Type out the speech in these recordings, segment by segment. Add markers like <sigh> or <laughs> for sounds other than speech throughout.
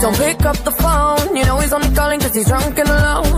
don't pick up the phone. You know he's only calling cause he's drunk and alone.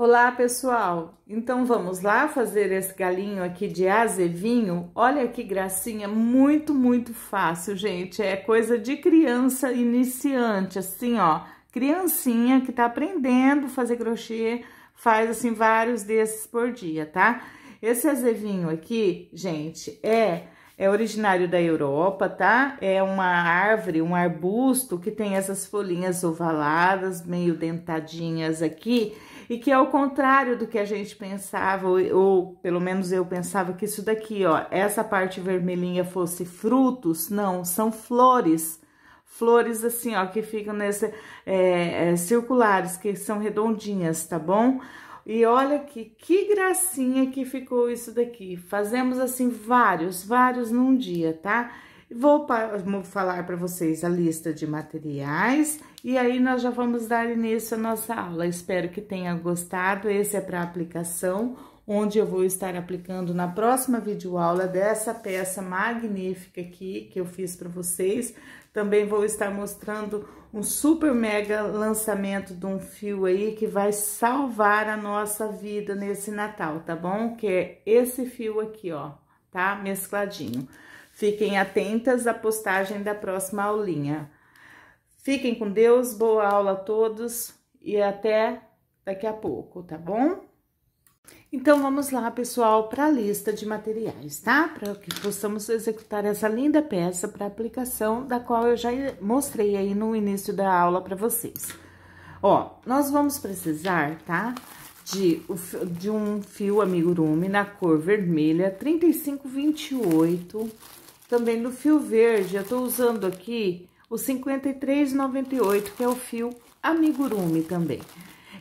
Olá pessoal, então vamos lá fazer esse galinho aqui de azevinho. Olha que gracinha, muito, muito fácil, gente. É coisa de criança iniciante, assim ó criancinha que tá aprendendo a fazer crochê, faz assim vários desses por dia, tá? Esse azevinho aqui, gente, é é originário da Europa, tá? É uma árvore, um arbusto que tem essas folhinhas ovaladas, meio dentadinhas aqui, e que é o contrário do que a gente pensava, ou, ou, pelo menos eu pensava que isso daqui, ó, essa parte vermelhinha fosse frutos, não, são flores flores assim, ó, que ficam nesse, é, é, circulares, que são redondinhas, tá bom? E olha que, que gracinha que ficou isso daqui. Fazemos assim vários, vários num dia, tá? Vou, vou falar para vocês a lista de materiais e aí nós já vamos dar início à nossa aula. Espero que tenha gostado. Esse é para aplicação onde eu vou estar aplicando na próxima videoaula dessa peça magnífica aqui que eu fiz para vocês. Também vou estar mostrando um super mega lançamento de um fio aí que vai salvar a nossa vida nesse Natal, tá bom? Que é esse fio aqui, ó, tá? Mescladinho. Fiquem atentas à postagem da próxima aulinha. Fiquem com Deus, boa aula a todos e até daqui a pouco, tá bom? Então, vamos lá, pessoal, para a lista de materiais, tá? Para que possamos executar essa linda peça para aplicação, da qual eu já mostrei aí no início da aula para vocês. Ó, nós vamos precisar, tá? De, de um fio amigurumi na cor vermelha, 3528. Também no fio verde, eu tô usando aqui o 5398, que é o fio amigurumi também.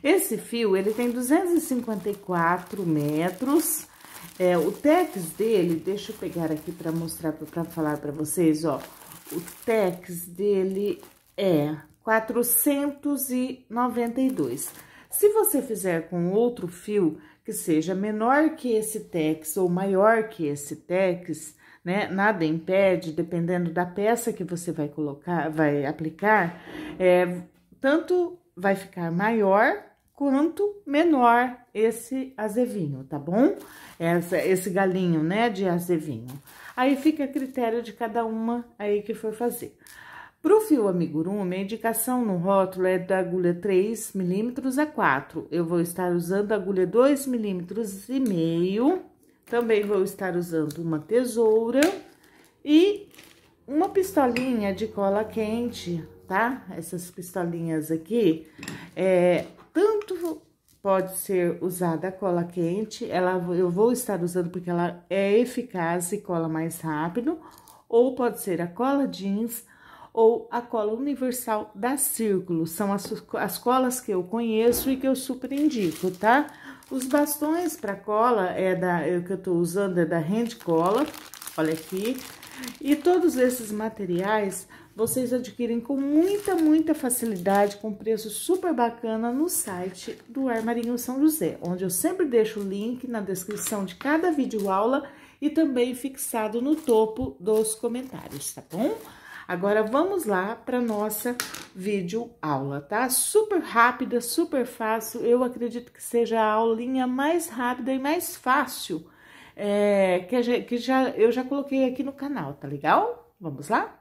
Esse fio, ele tem 254 metros. É, o tex dele, deixa eu pegar aqui para mostrar, para falar para vocês, ó. O tex dele é 492. Se você fizer com outro fio que seja menor que esse tex ou maior que esse tex, né? Nada impede, dependendo da peça que você vai colocar, vai aplicar, é, tanto vai ficar maior quanto menor esse azevinho, tá bom? Essa, esse galinho, né, de azevinho. Aí fica a critério de cada uma aí que for fazer. Pro fio amigurumi, a indicação no rótulo é da agulha 3 milímetros a 4. Eu vou estar usando agulha 2 milímetros e meio. Também vou estar usando uma tesoura e uma pistolinha de cola quente, tá? Essas pistolinhas aqui, é, tanto pode ser usada a cola quente, ela, eu vou estar usando porque ela é eficaz e cola mais rápido, ou pode ser a cola jeans ou a cola universal da Círculo. São as, as colas que eu conheço e que eu super indico, tá? Os bastões para cola é da é, que eu tô usando é da Hand Cola, olha aqui. E todos esses materiais vocês adquirem com muita, muita facilidade, com preço super bacana no site do Armarinho São José, onde eu sempre deixo o link na descrição de cada vídeo aula e também fixado no topo dos comentários, tá bom? Agora vamos lá para nossa vídeo aula, tá? Super rápida, super fácil. Eu acredito que seja a aulinha mais rápida e mais fácil é, que, que já, eu já coloquei aqui no canal, tá legal? Vamos lá?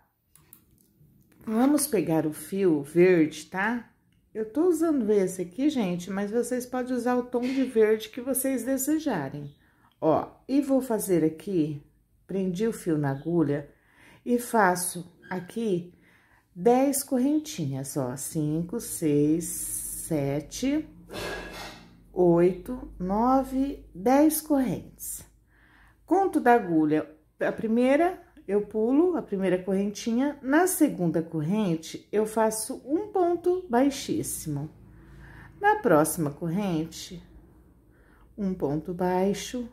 Vamos pegar o fio verde, tá? Eu tô usando esse aqui, gente, mas vocês podem usar o tom de verde que vocês desejarem. Ó, e vou fazer aqui, prendi o fio na agulha e faço aqui 10 correntinhas, ó. 5, 6, 7, 8, 9, 10 correntes. Conto da agulha, a primeira, eu pulo a primeira correntinha, na segunda corrente, eu faço um ponto baixíssimo. Na próxima corrente, um ponto baixo.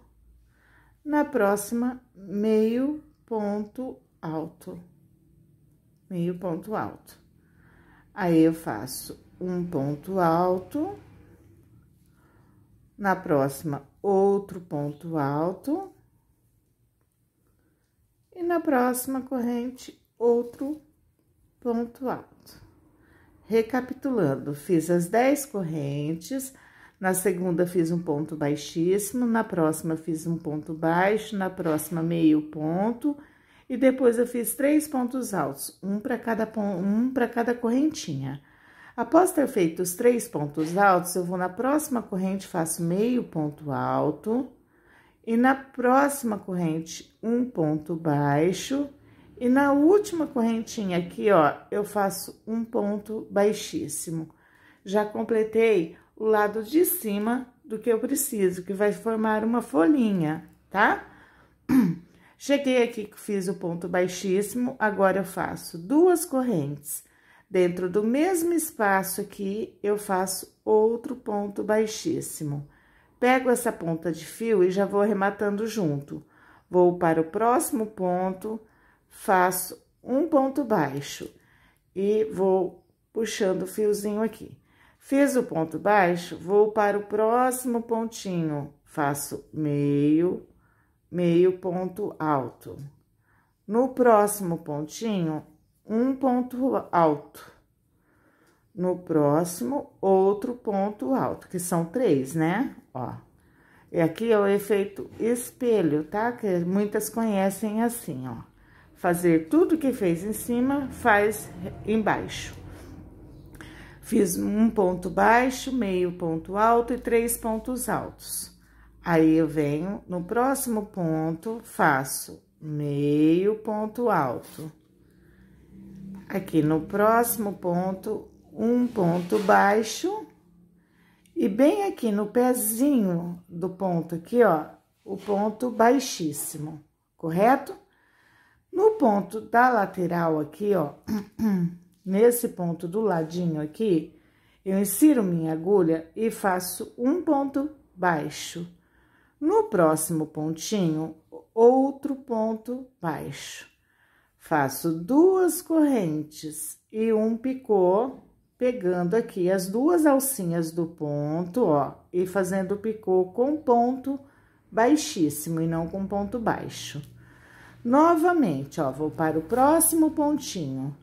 Na próxima, meio ponto alto. Meio ponto alto. Aí, eu faço um ponto alto. Na próxima, outro ponto alto. E na próxima corrente, outro ponto alto. Recapitulando, fiz as 10 correntes, na segunda fiz um ponto baixíssimo, na próxima fiz um ponto baixo, na próxima meio ponto, e depois eu fiz três pontos altos, um para cada um para cada correntinha. Após ter feito os três pontos altos, eu vou na próxima corrente, faço meio ponto alto e na próxima corrente um ponto baixo e na última correntinha aqui, ó, eu faço um ponto baixíssimo. Já completei o lado de cima do que eu preciso, que vai formar uma folhinha, tá? <clears throat> Cheguei aqui, que fiz o ponto baixíssimo, agora eu faço duas correntes. Dentro do mesmo espaço aqui, eu faço outro ponto baixíssimo. Pego essa ponta de fio e já vou arrematando junto. Vou para o próximo ponto, faço um ponto baixo e vou puxando o fiozinho aqui. Fiz o ponto baixo, vou para o próximo pontinho, faço meio, meio ponto alto. No próximo pontinho, um ponto alto. No próximo, outro ponto alto, que são três, né? Ó. E aqui é o efeito espelho, tá? Que muitas conhecem assim, ó. Fazer tudo que fez em cima, faz embaixo. Fiz um ponto baixo, meio ponto alto e três pontos altos. Aí, eu venho no próximo ponto, faço meio ponto alto. Aqui no próximo ponto, um ponto baixo e bem aqui no pezinho do ponto aqui, ó, o ponto baixíssimo, correto? No ponto da lateral aqui, ó, <clears throat> nesse ponto do ladinho aqui, eu insiro minha agulha e faço um ponto baixo. No próximo pontinho, outro ponto baixo. Faço duas correntes e um picô pegando aqui as duas alcinhas do ponto, ó, e fazendo o picô com ponto baixíssimo e não com ponto baixo. Novamente, ó, vou para o próximo pontinho,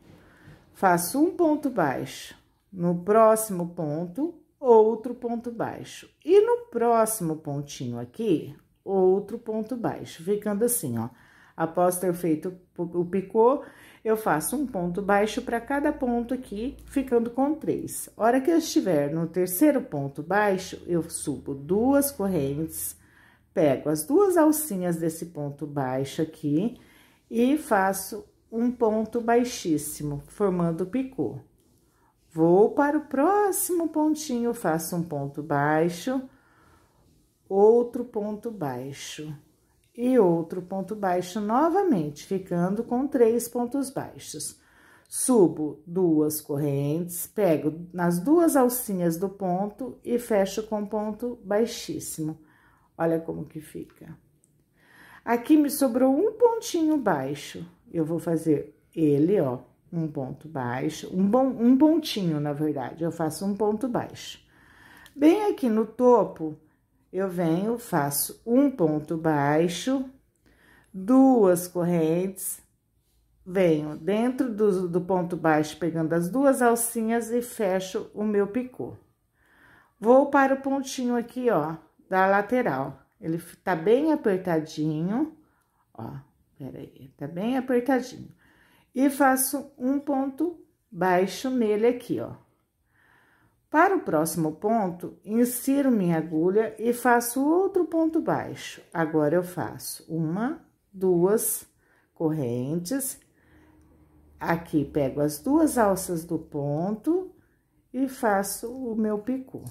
faço um ponto baixo, no próximo ponto, outro ponto baixo, e no próximo pontinho aqui, outro ponto baixo, ficando assim, ó. Após ter feito o picô, eu faço um ponto baixo para cada ponto aqui, ficando com três. hora que eu estiver no terceiro ponto baixo, eu subo duas correntes, pego as duas alcinhas desse ponto baixo aqui e faço um ponto baixíssimo, formando picô. Vou para o próximo pontinho, faço um ponto baixo, outro ponto baixo e outro ponto baixo novamente, ficando com três pontos baixos. Subo duas correntes, pego nas duas alcinhas do ponto e fecho com ponto baixíssimo. Olha como que fica. Aqui me sobrou um pontinho baixo. Eu vou fazer ele, ó, um ponto baixo, um, bom, um pontinho, na verdade. Eu faço um ponto baixo. Bem aqui no topo, eu venho, faço um ponto baixo, duas correntes, venho dentro do, do ponto baixo pegando as duas alcinhas e fecho o meu picô. Vou para o pontinho aqui, ó, da lateral. Ele tá bem apertadinho, ó, peraí, tá bem apertadinho. E faço um ponto baixo nele aqui, ó. Para o próximo ponto, insiro minha agulha e faço outro ponto baixo. Agora, eu faço uma, duas correntes. Aqui, pego as duas alças do ponto e faço o meu picô.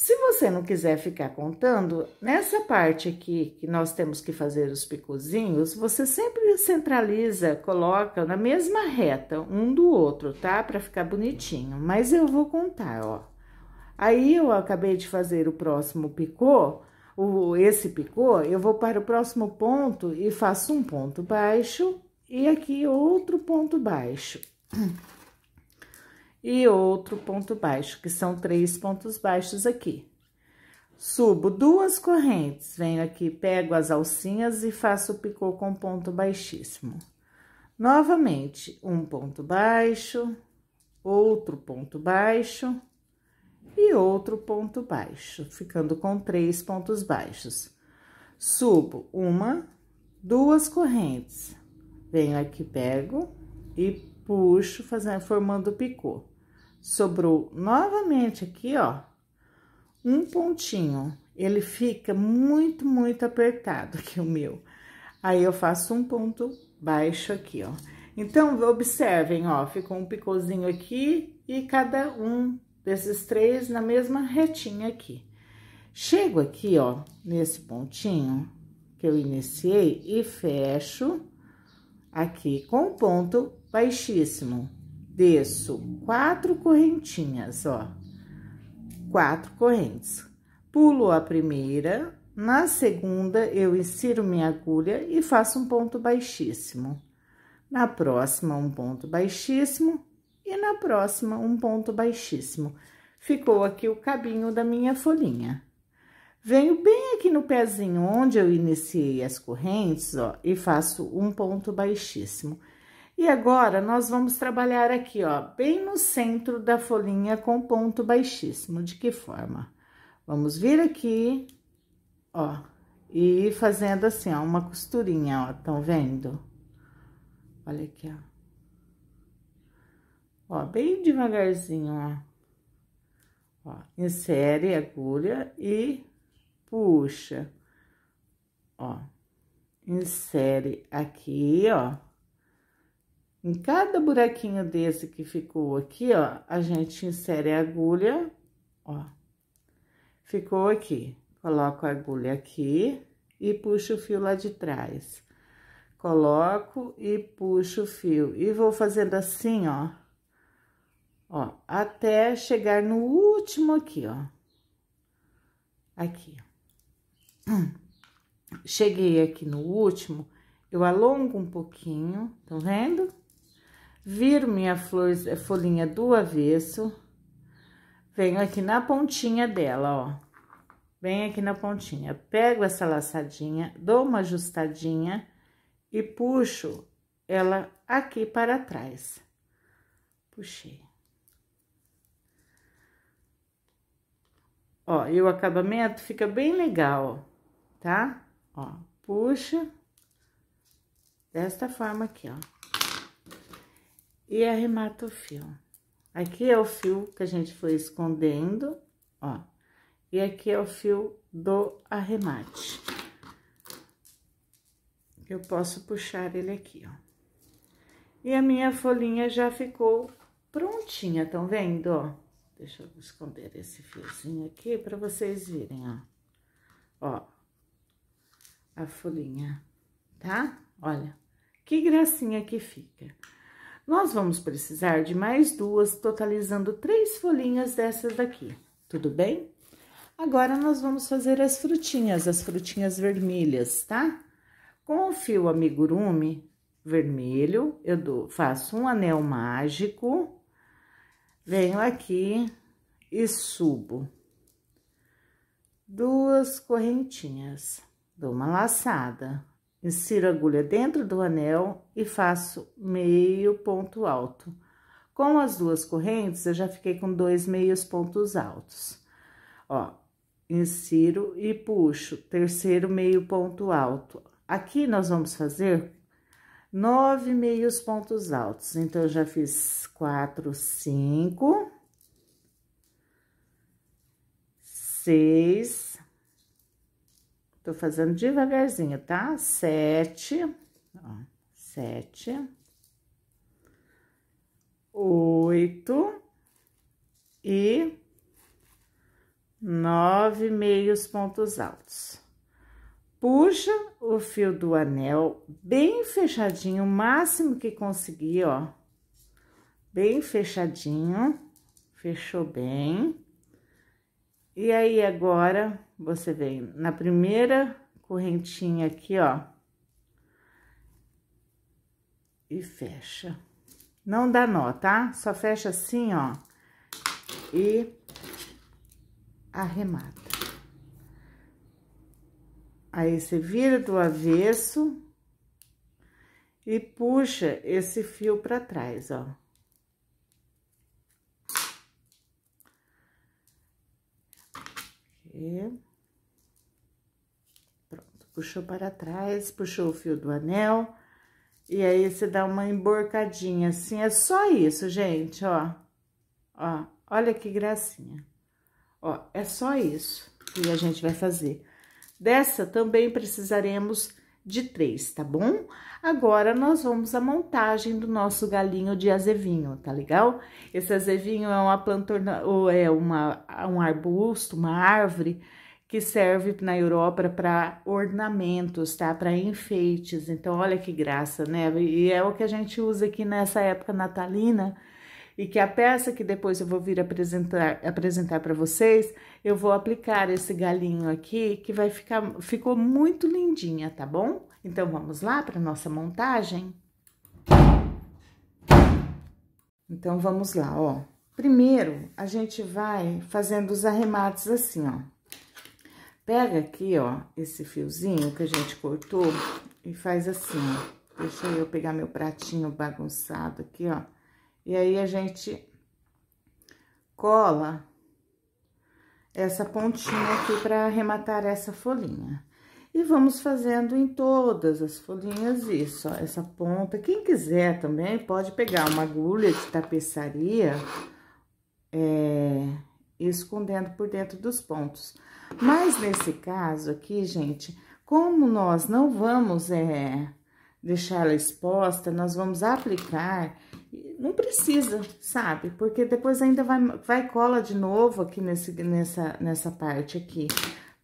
Se você não quiser ficar contando, nessa parte aqui que nós temos que fazer os picozinhos, você sempre centraliza, coloca na mesma reta um do outro, tá? Para ficar bonitinho. Mas eu vou contar, ó. Aí eu acabei de fazer o próximo picô, o, esse picô, eu vou para o próximo ponto e faço um ponto baixo e aqui outro ponto baixo e outro ponto baixo, que são três pontos baixos aqui. Subo duas correntes, venho aqui, pego as alcinhas e faço o picô com ponto baixíssimo. Novamente, um ponto baixo, outro ponto baixo e outro ponto baixo, ficando com três pontos baixos. Subo uma, duas correntes, venho aqui, pego e puxo, fazendo, formando o picô. Sobrou novamente aqui, ó, um pontinho. Ele fica muito, muito apertado aqui o meu. Aí, eu faço um ponto baixo aqui, ó. Então, observem, ó, ficou um picôzinho aqui e cada um desses três na mesma retinha aqui. Chego aqui, ó, nesse pontinho que eu iniciei e fecho aqui com ponto baixíssimo desço quatro correntinhas, ó, quatro correntes. Pulo a primeira, na segunda eu insiro minha agulha e faço um ponto baixíssimo. Na próxima, um ponto baixíssimo e na próxima, um ponto baixíssimo. Ficou aqui o cabinho da minha folhinha. Venho bem aqui no pezinho onde eu iniciei as correntes, ó, e faço um ponto baixíssimo. E agora, nós vamos trabalhar aqui, ó, bem no centro da folhinha com ponto baixíssimo. De que forma? Vamos vir aqui, ó, e fazendo assim, ó, uma costurinha, ó, estão vendo? Olha aqui, ó. Ó, bem devagarzinho, ó. ó. Insere a agulha e puxa. Ó, insere aqui, ó em cada buraquinho desse que ficou aqui, ó, a gente insere a agulha, ó. Ficou aqui. Coloco a agulha aqui e puxo o fio lá de trás. Coloco e puxo o fio. E vou fazendo assim, ó. Ó, até chegar no último aqui, ó. Aqui, Cheguei aqui no último, eu alongo um pouquinho, tá vendo? viro minha flor, folhinha do avesso, venho aqui na pontinha dela, ó. Bem aqui na pontinha. Pego essa laçadinha, dou uma ajustadinha e puxo ela aqui para trás. Puxei. Ó, e o acabamento fica bem legal, tá? Ó, puxa desta forma aqui, ó e arremata o fio. Aqui é o fio que a gente foi escondendo, ó, e aqui é o fio do arremate. Eu posso puxar ele aqui, ó. E a minha folhinha já ficou prontinha, estão vendo, ó? Deixa eu esconder esse fiozinho aqui para vocês virem, ó. Ó, a folhinha, tá? Olha, que gracinha que fica. Nós vamos precisar de mais duas, totalizando três folhinhas dessas daqui, tudo bem? Agora, nós vamos fazer as frutinhas, as frutinhas vermelhas, tá? Com o fio amigurumi vermelho, eu dou, faço um anel mágico, venho aqui e subo duas correntinhas, dou uma laçada Insiro a agulha dentro do anel e faço meio ponto alto. Com as duas correntes, eu já fiquei com dois meios pontos altos. Ó, insiro e puxo, terceiro meio ponto alto. Aqui, nós vamos fazer nove meios pontos altos. Então, eu já fiz quatro, cinco, seis, Tô fazendo devagarzinho, tá? Sete, ó, sete, oito e nove meios pontos altos. Puxa o fio do anel bem fechadinho, o máximo que conseguir, ó. Bem fechadinho, fechou bem. E aí, agora, você vem na primeira correntinha aqui, ó. E fecha. Não dá nó, tá? Só fecha assim, ó. E arremata. Aí, você vira do avesso e puxa esse fio para trás, ó. Pronto, puxou para trás, puxou o fio do anel. E aí, você dá uma emborcadinha assim. É só isso, gente, ó. Ó, olha que gracinha. Ó, é só isso que a gente vai fazer. Dessa, também precisaremos de três, tá bom? Agora, nós vamos à montagem do nosso galinho de azevinho, tá legal? Esse azevinho é uma plantorna, ou é uma, um arbusto, uma árvore, que serve na Europa para ornamentos, tá? Para enfeites. Então, olha que graça, né? E é o que a gente usa aqui nessa época natalina, e que a peça que depois eu vou vir apresentar apresentar para vocês, eu vou aplicar esse galinho aqui que vai ficar ficou muito lindinha, tá bom? Então vamos lá para nossa montagem. Então vamos lá, ó. Primeiro, a gente vai fazendo os arremates assim, ó. Pega aqui, ó, esse fiozinho que a gente cortou e faz assim, ó. Deixa eu pegar meu pratinho bagunçado aqui, ó e aí, a gente cola essa pontinha aqui para arrematar essa folhinha. E vamos fazendo em todas as folhinhas isso, ó, essa ponta. Quem quiser também pode pegar uma agulha de tapeçaria é, escondendo por dentro dos pontos. Mas nesse caso aqui, gente, como nós não vamos é, deixar ela exposta, nós vamos aplicar não precisa, sabe? Porque depois ainda vai, vai cola de novo aqui nesse, nessa, nessa parte aqui,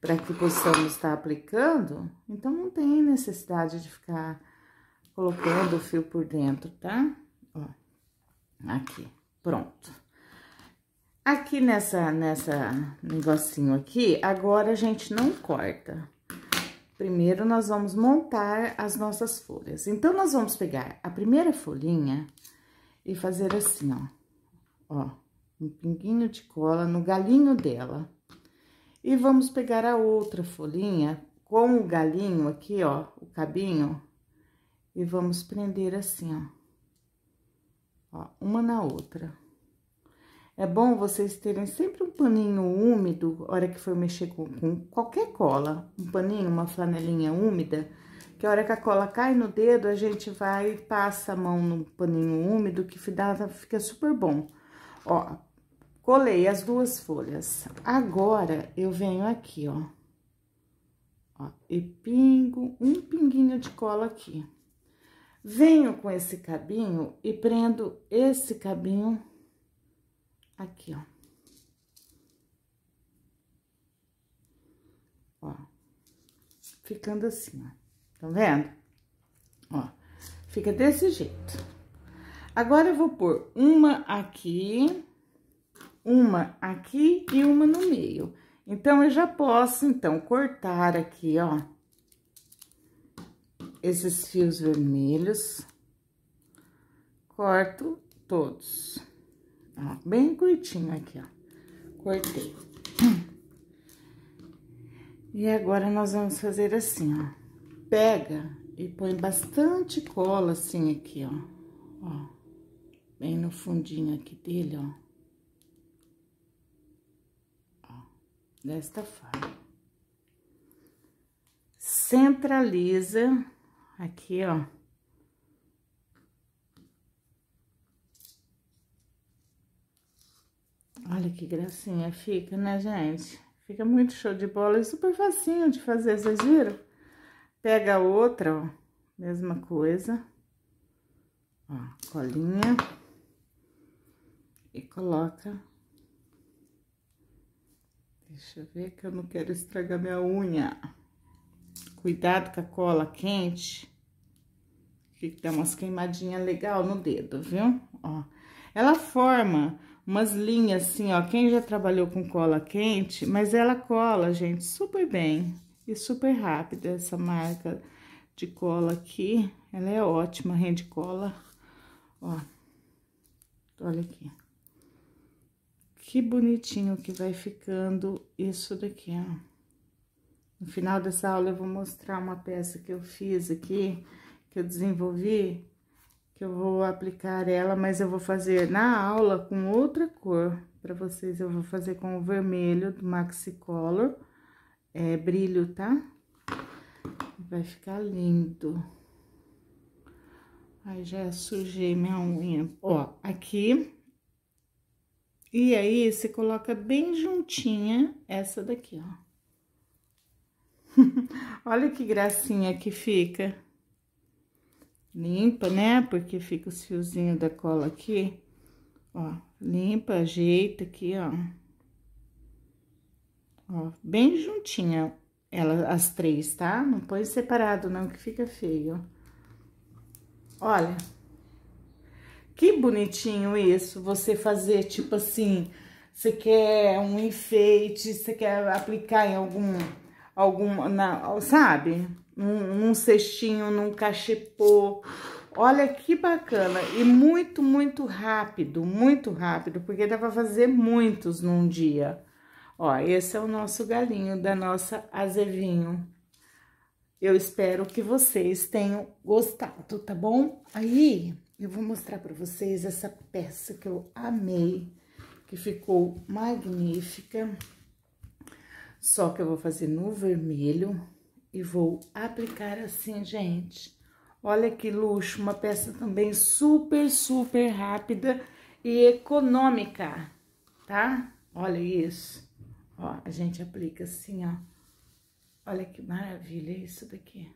para que possamos estar aplicando. Então, não tem necessidade de ficar colocando o fio por dentro, tá? Ó, aqui, pronto. Aqui nessa, nessa negocinho aqui, agora a gente não corta. Primeiro, nós vamos montar as nossas folhas. Então, nós vamos pegar a primeira folhinha e fazer assim, ó. Ó, um pinguinho de cola no galinho dela. E vamos pegar a outra folhinha com o galinho aqui, ó, o cabinho, e vamos prender assim, ó. Ó, uma na outra. É bom vocês terem sempre um paninho úmido, hora que for mexer com, com qualquer cola, um paninho, uma flanelinha úmida, que a hora que a cola cai no dedo, a gente vai e passa a mão no paninho úmido, que fica super bom. Ó, colei as duas folhas. Agora, eu venho aqui, ó. Ó, e pingo um pinguinho de cola aqui. Venho com esse cabinho e prendo esse cabinho aqui, ó. Ó, ficando assim, ó. Tá vendo? Ó, fica desse jeito. Agora, eu vou pôr uma aqui, uma aqui e uma no meio. Então, eu já posso, então, cortar aqui, ó, esses fios vermelhos. Corto todos. Ó, bem curtinho aqui, ó. Cortei. <clears throat> E agora, nós vamos fazer assim, ó pega e põe bastante cola assim aqui, ó. Ó, bem no fundinho aqui dele, ó. Ó, desta forma. Centraliza aqui, ó. Olha que gracinha fica, né, gente? Fica muito show de bola e super facinho de fazer, vocês viram? Pega a outra, ó, mesma coisa. Ó, colinha. E coloca. Deixa eu ver que eu não quero estragar minha unha. Cuidado com a cola quente. Que dá umas queimadinhas legal no dedo, viu? Ó. Ela forma umas linhas assim, ó. Quem já trabalhou com cola quente, mas ela cola, gente, super bem. E super rápida essa marca de cola aqui. Ela é ótima, rende cola. Ó, olha aqui. Que bonitinho que vai ficando isso daqui, ó. No final dessa aula eu vou mostrar uma peça que eu fiz aqui, que eu desenvolvi, que eu vou aplicar ela, mas eu vou fazer na aula com outra cor para vocês. Eu vou fazer com o vermelho do Maxi Color é, brilho, tá? Vai ficar lindo. Aí já é sujei minha unha. Ó, aqui. E aí, você coloca bem juntinha essa daqui, ó. <laughs> Olha que gracinha que fica. Limpa, né? Porque fica os fiozinhos da cola aqui. Ó, limpa, ajeita aqui, ó. Ó, bem juntinha ela, as três, tá? Não põe separado não, que fica feio. Olha, que bonitinho isso, você fazer, tipo assim, você quer um enfeite, você quer aplicar em algum, algum na, sabe? Num, cestinho, num cachepô. Olha que bacana. E muito, muito rápido, muito rápido, porque dá pra fazer muitos num dia. Ó, esse é o nosso galinho da nossa azevinho. Eu espero que vocês tenham gostado, tá bom? Aí, eu vou mostrar para vocês essa peça que eu amei, que ficou magnífica. Só que eu vou fazer no vermelho e vou aplicar assim, gente. Olha que luxo, uma peça também super, super rápida e econômica, tá? Olha isso. Ó, a gente aplica assim, ó. Olha que maravilha isso daqui.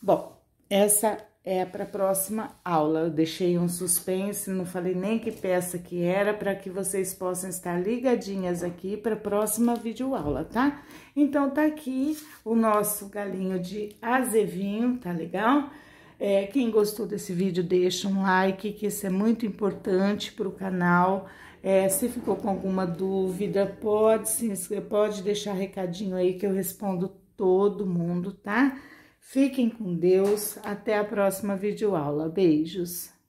Bom, essa é para a próxima aula. Eu deixei um suspense, não falei nem que peça que era, para que vocês possam estar ligadinhas aqui para a próxima videoaula, tá? Então, tá aqui o nosso galinho de azevinho, tá legal? É, quem gostou desse vídeo, deixa um like, que isso é muito importante para o canal. É, se ficou com alguma dúvida, pode, se, pode deixar recadinho aí que eu respondo todo mundo, tá? Fiquem com Deus, até a próxima videoaula. Beijos!